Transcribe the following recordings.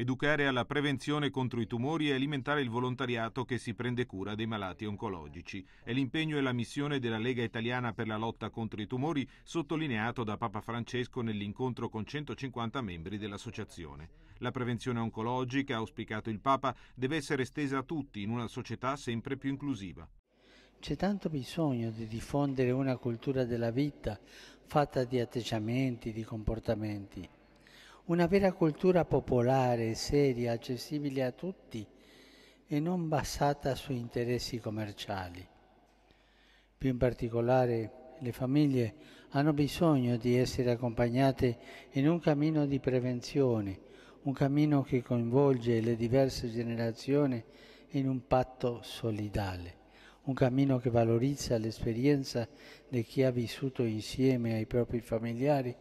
educare alla prevenzione contro i tumori e alimentare il volontariato che si prende cura dei malati oncologici. È l'impegno e la missione della Lega Italiana per la lotta contro i tumori, sottolineato da Papa Francesco nell'incontro con 150 membri dell'associazione. La prevenzione oncologica, auspicato il Papa, deve essere estesa a tutti in una società sempre più inclusiva. C'è tanto bisogno di diffondere una cultura della vita fatta di atteggiamenti, di comportamenti una vera cultura popolare, seria, accessibile a tutti e non basata su interessi commerciali. Più in particolare le famiglie hanno bisogno di essere accompagnate in un cammino di prevenzione, un cammino che coinvolge le diverse generazioni in un patto solidale, un cammino che valorizza l'esperienza di chi ha vissuto insieme ai propri familiari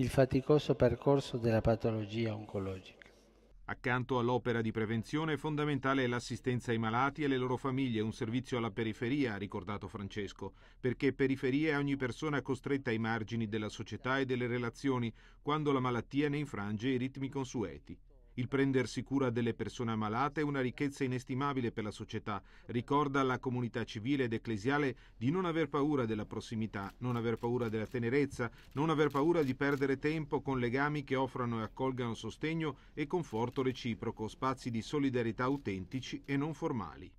il faticoso percorso della patologia oncologica. Accanto all'opera di prevenzione fondamentale è l'assistenza ai malati e alle loro famiglie, un servizio alla periferia, ha ricordato Francesco, perché periferia è ogni persona costretta ai margini della società e delle relazioni quando la malattia ne infrange i ritmi consueti. Il prendersi cura delle persone ammalate è una ricchezza inestimabile per la società. Ricorda alla comunità civile ed ecclesiale di non aver paura della prossimità, non aver paura della tenerezza, non aver paura di perdere tempo con legami che offrano e accolgano sostegno e conforto reciproco, spazi di solidarietà autentici e non formali.